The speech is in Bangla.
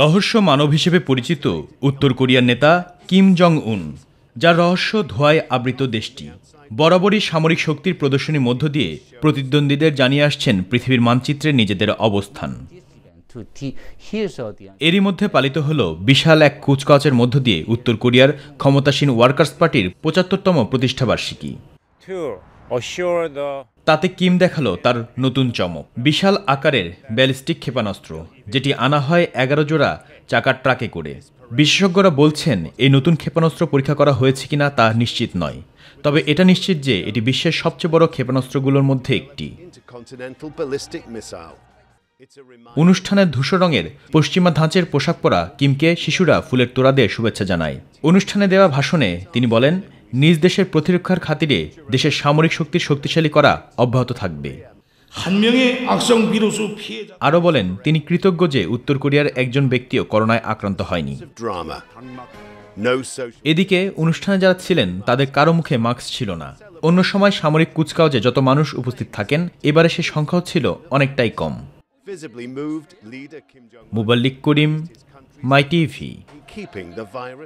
রহস্য মানব হিসেবে পরিচিত উত্তর কোরিয়ার নেতা কিম জং উন যার রহস্য ধোয়ায় আবৃত দেশটি বরাবরই সামরিক শক্তির প্রদর্শনীর মধ্য দিয়ে প্রতিদ্বন্দ্বীদের জানিয়ে আসছেন পৃথিবীর মানচিত্রে নিজেদের অবস্থান এরই মধ্যে পালিত হল বিশাল এক কুচকাচের মধ্য দিয়ে উত্তর কোরিয়ার ক্ষমতাসীন ওয়ার্কার্স পার্টির পঁচাত্তরতম প্রতিষ্ঠাবার্ষিকী তাতে কিম দেখালো তার নতুন চমক বিশাল আকারের ব্যালিস্টিক ক্ষেপণাস্ত্র যেটি আনা হয় এগারো জোড়া চাকার ট্রাকে করে বিশেষজ্ঞরা বলছেন এই নতুন ক্ষেপণাস্ত্র পরীক্ষা করা হয়েছে কিনা তা নিশ্চিত নয় তবে এটা নিশ্চিত যে এটি বিশ্বের সবচেয়ে বড় ক্ষেপণাস্ত্রগুলোর মধ্যে একটি অনুষ্ঠানের ধূসর রঙের পশ্চিমা ধাঁচের পোশাক পরা কিমকে শিশুরা ফুলের তোড়া দিয়ে শুভেচ্ছা জানায় অনুষ্ঠানে দেওয়া ভাষণে তিনি বলেন নিজ দেশের প্রতিরক্ষার খাতিরে দেশের সামরিক শক্তি শক্তিশালী করা অব্যাহত থাকবে আরও বলেন তিনি কৃতজ্ঞ যে উত্তর কোরিয়ার একজন ব্যক্তিও করোনায় আক্রান্ত হয়নি এদিকে অনুষ্ঠানে যারা ছিলেন তাদের কারো মুখে মাস্ক ছিল না অন্য সময় সামরিক কুচকাওয়াজে যত মানুষ উপস্থিত থাকেন এবারে সে সংখ্যাও ছিল অনেকটাই কম মুবাল্লিক করিম মাই টিভি